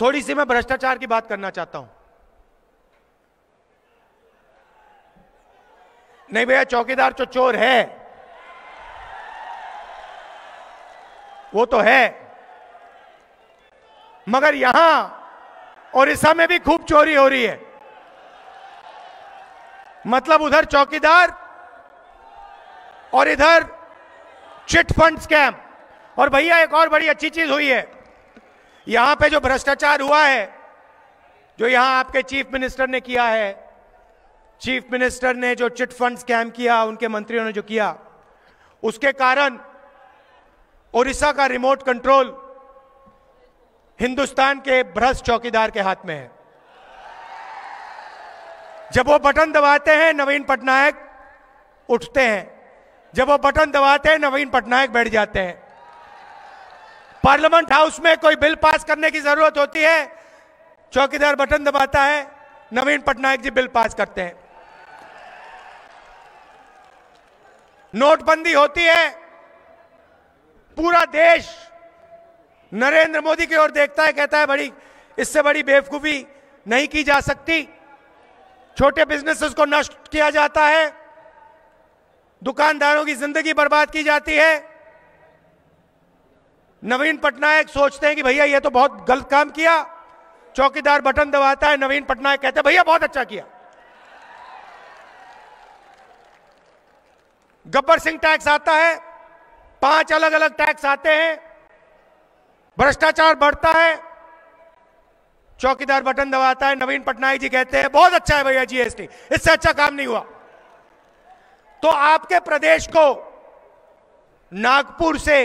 थोड़ी सी मैं भ्रष्टाचार की बात करना चाहता हूं नहीं भैया चौकीदार जो तो चोर है वो तो है मगर यहां ओडिशा में भी खूब चोरी हो रही है मतलब उधर चौकीदार और इधर चिट फंड स्कैम और भैया एक और बड़ी अच्छी चीज हुई है यहां पे जो भ्रष्टाचार हुआ है जो यहां आपके चीफ मिनिस्टर ने किया है चीफ मिनिस्टर ने जो चिट फंड स्कैम किया उनके मंत्रियों ने जो किया उसके कारण ओडिशा का रिमोट कंट्रोल हिंदुस्तान के भ्रष्ट चौकीदार के हाथ में है जब वो बटन दबाते हैं नवीन पटनायक उठते हैं जब वो बटन दबाते हैं नवीन पटनायक बैठ जाते हैं पार्लियामेंट हाउस में कोई बिल पास करने की जरूरत होती है चौकीदार बटन दबाता है नवीन पटनायक जी बिल पास करते हैं नोटबंदी होती है पूरा देश नरेंद्र मोदी की ओर देखता है कहता है बड़ी इससे बड़ी बेवकूफी नहीं की जा सकती छोटे बिजनेसेस को नष्ट किया जाता है दुकानदारों की जिंदगी बर्बाद की जाती है नवीन पटनायक सोचते हैं कि भैया ये तो बहुत गलत काम किया चौकीदार बटन दबाता है नवीन पटनायक कहते हैं भैया बहुत अच्छा किया गब्बर सिंह टैक्स आता है पांच अलग अलग टैक्स आते हैं भ्रष्टाचार बढ़ता है चौकीदार बटन दबाता है नवीन पटनायक जी कहते हैं बहुत अच्छा है भैया जीएसटी इससे अच्छा काम नहीं हुआ तो आपके प्रदेश को नागपुर से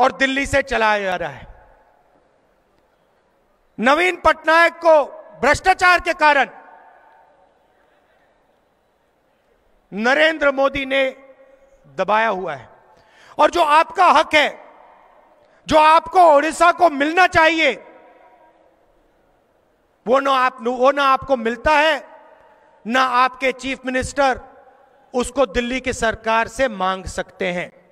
और दिल्ली से चलाया जा रहा है नवीन पटनायक को भ्रष्टाचार के कारण नरेंद्र मोदी ने दबाया हुआ है और जो आपका हक है जो आपको ओडिशा को मिलना चाहिए वो ना आप वो ना आपको मिलता है ना आपके चीफ मिनिस्टर उसको दिल्ली की सरकार से मांग सकते हैं